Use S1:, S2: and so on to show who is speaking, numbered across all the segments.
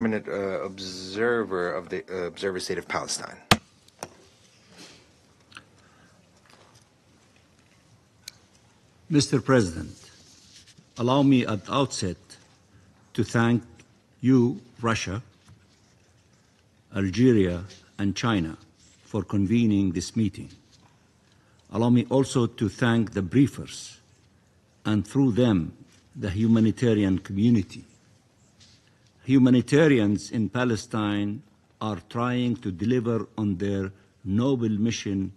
S1: permanent uh, observer of the uh, observer state of Palestine. Mr. President, allow me at the outset to thank you, Russia, Algeria, and China for convening this meeting. Allow me also to thank the briefers and through them the humanitarian community humanitarians in Palestine are trying to deliver on their noble mission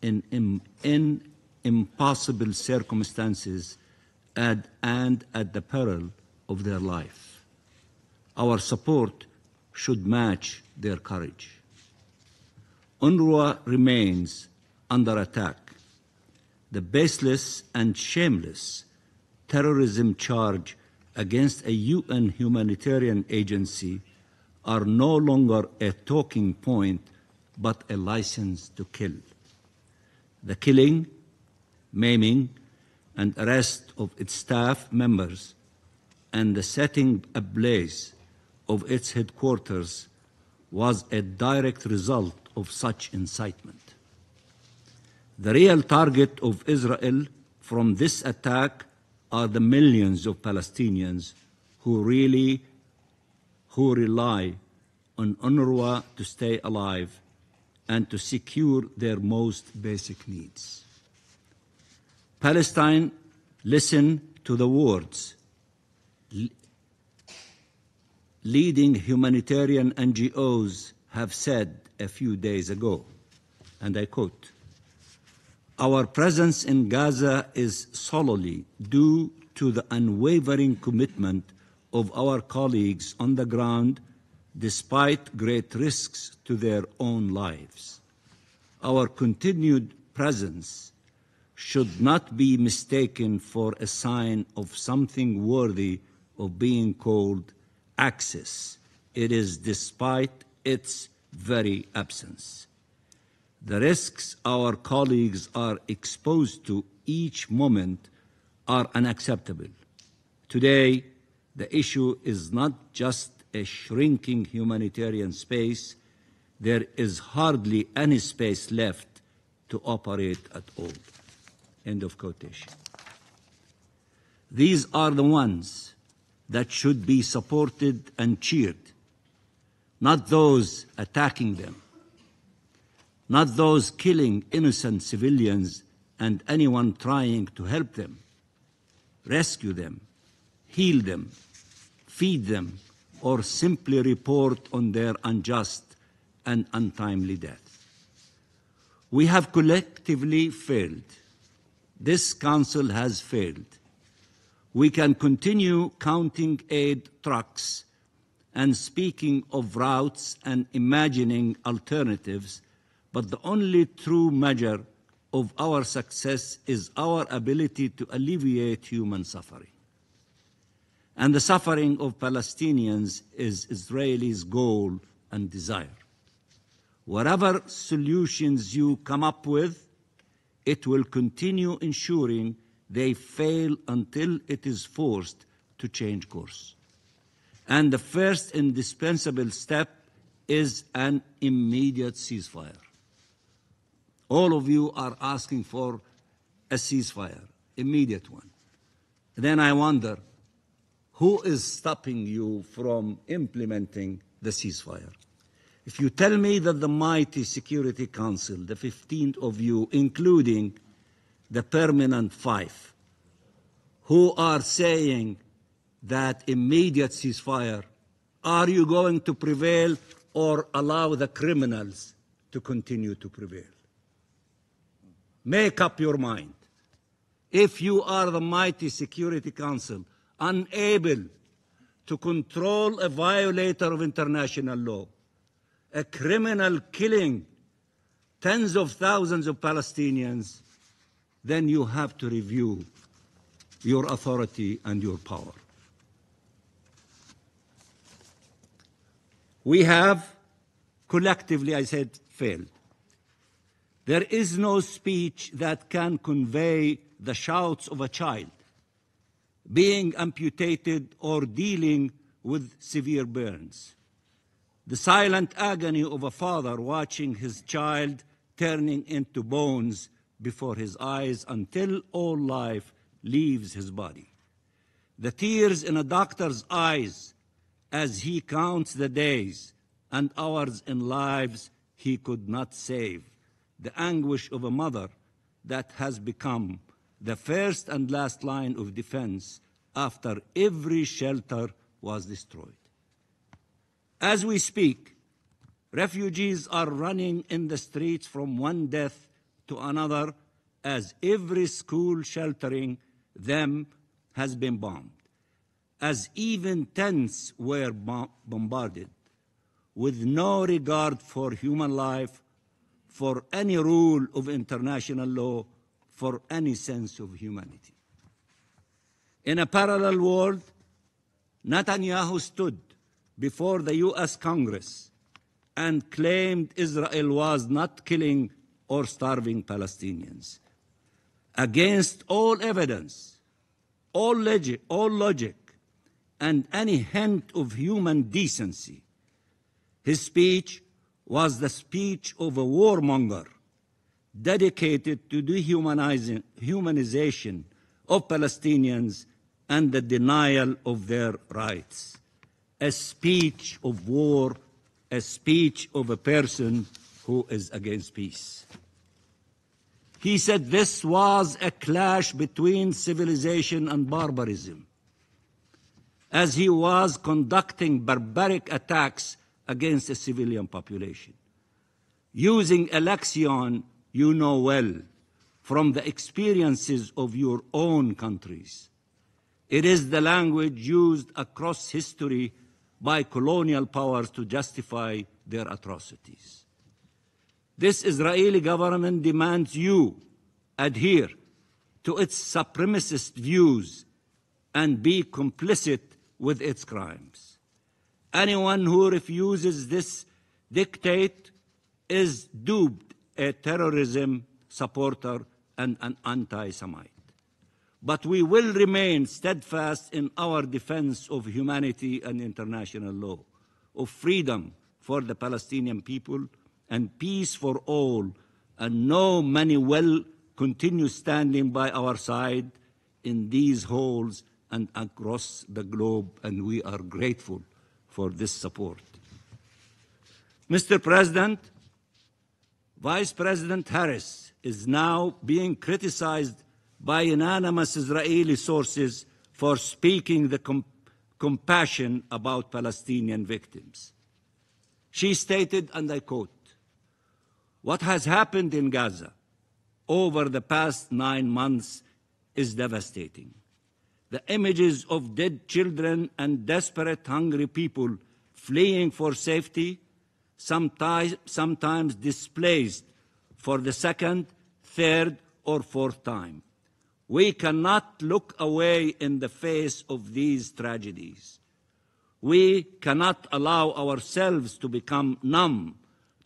S1: in, in, in impossible circumstances and, and at the peril of their life. Our support should match their courage. UNRWA remains under attack. The baseless and shameless terrorism charge against a UN humanitarian agency are no longer a talking point but a license to kill. The killing, maiming, and arrest of its staff members and the setting ablaze of its headquarters was a direct result of such incitement. The real target of Israel from this attack are the millions of Palestinians who really who rely on UNRWA to stay alive and to secure their most basic needs. Palestine, listen to the words leading humanitarian NGOs have said a few days ago, and I quote our presence in Gaza is solely due to the unwavering commitment of our colleagues on the ground, despite great risks to their own lives. Our continued presence should not be mistaken for a sign of something worthy of being called access. It is despite its very absence. The risks our colleagues are exposed to each moment are unacceptable. Today, the issue is not just a shrinking humanitarian space, there is hardly any space left to operate at all. End of quotation. These are the ones that should be supported and cheered, not those attacking them not those killing innocent civilians and anyone trying to help them, rescue them, heal them, feed them, or simply report on their unjust and untimely death. We have collectively failed. This Council has failed. We can continue counting aid trucks and speaking of routes and imagining alternatives but the only true measure of our success is our ability to alleviate human suffering. And the suffering of Palestinians is Israelis' goal and desire. Whatever solutions you come up with, it will continue ensuring they fail until it is forced to change course. And the first indispensable step is an immediate ceasefire all of you are asking for a ceasefire, immediate one. Then I wonder, who is stopping you from implementing the ceasefire? If you tell me that the mighty Security Council, the 15th of you, including the permanent five, who are saying that immediate ceasefire, are you going to prevail or allow the criminals to continue to prevail? Make up your mind. If you are the mighty Security Council, unable to control a violator of international law, a criminal killing tens of thousands of Palestinians, then you have to review your authority and your power. We have collectively, I said, failed. There is no speech that can convey the shouts of a child being amputated or dealing with severe burns. The silent agony of a father watching his child turning into bones before his eyes until all life leaves his body. The tears in a doctor's eyes as he counts the days and hours in lives he could not save the anguish of a mother that has become the first and last line of defense after every shelter was destroyed. As we speak, refugees are running in the streets from one death to another as every school sheltering them has been bombed, as even tents were bombarded, with no regard for human life for any rule of international law, for any sense of humanity. In a parallel world, Netanyahu stood before the US Congress and claimed Israel was not killing or starving Palestinians. Against all evidence, all logic, all logic, and any hint of human decency, his speech was the speech of a warmonger dedicated to dehumanizing humanization of Palestinians and the denial of their rights. A speech of war, a speech of a person who is against peace. He said this was a clash between civilization and barbarism. As he was conducting barbaric attacks against a civilian population. Using lexicon you know well from the experiences of your own countries. It is the language used across history by colonial powers to justify their atrocities. This Israeli government demands you adhere to its supremacist views and be complicit with its crimes. Anyone who refuses this dictate is dubbed a terrorism supporter and an anti-Semite. But we will remain steadfast in our defense of humanity and international law, of freedom for the Palestinian people, and peace for all, and know many will continue standing by our side in these halls and across the globe, and we are grateful for this support. Mr. President, Vice President Harris is now being criticized by anonymous Israeli sources for speaking the com compassion about Palestinian victims. She stated, and I quote, What has happened in Gaza over the past nine months is devastating the images of dead children and desperate hungry people fleeing for safety, sometimes, sometimes displaced for the second, third, or fourth time. We cannot look away in the face of these tragedies. We cannot allow ourselves to become numb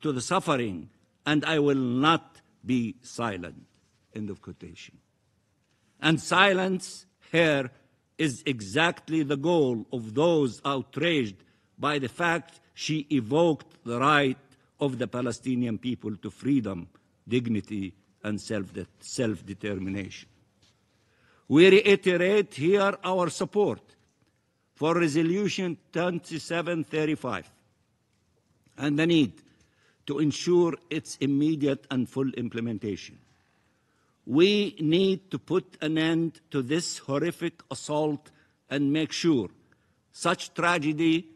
S1: to the suffering, and I will not be silent. End of quotation. And silence here is exactly the goal of those outraged by the fact she evoked the right of the Palestinian people to freedom, dignity, and self determination. We reiterate here our support for Resolution 2735 and the need to ensure its immediate and full implementation. We need to put an end to this horrific assault and make sure such tragedy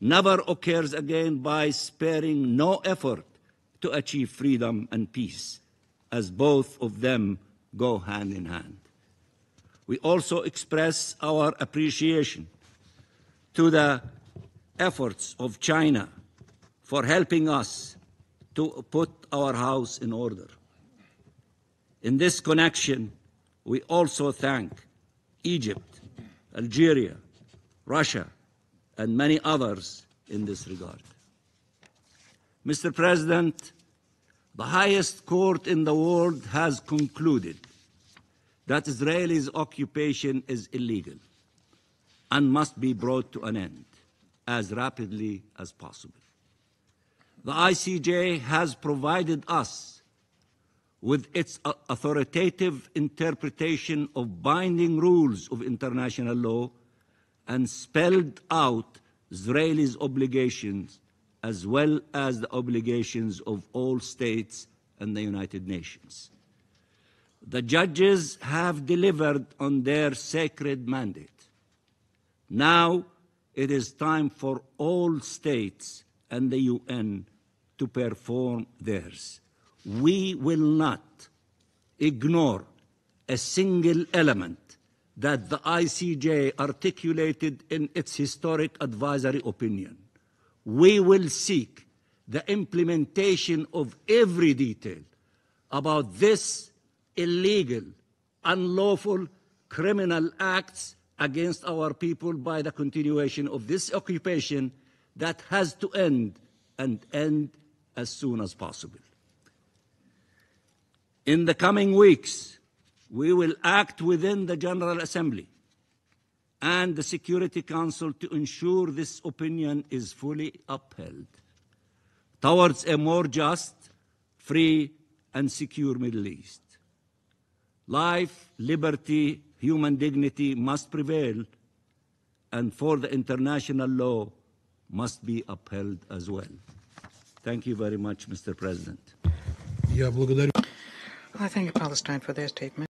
S1: never occurs again by sparing no effort to achieve freedom and peace, as both of them go hand in hand. We also express our appreciation to the efforts of China for helping us to put our house in order. In this connection, we also thank Egypt, Algeria, Russia, and many others in this regard. Mr. President, the highest court in the world has concluded that Israel's occupation is illegal and must be brought to an end as rapidly as possible. The ICJ has provided us with its uh, authoritative interpretation of binding rules of international law and spelled out Israel's obligations as well as the obligations of all states and the United Nations. The judges have delivered on their sacred mandate. Now it is time for all states and the UN to perform theirs we will not ignore a single element that the ICJ articulated in its historic advisory opinion. We will seek the implementation of every detail about this illegal, unlawful criminal acts against our people by the continuation of this occupation that has to end and end as soon as possible. In the coming weeks, we will act within the General Assembly and the Security Council to ensure this opinion is fully upheld towards a more just, free, and secure Middle East. Life, liberty, human dignity must prevail, and for the international law must be upheld as well. Thank you very much, Mr. President. благодарю. I thank Palestine for their statement.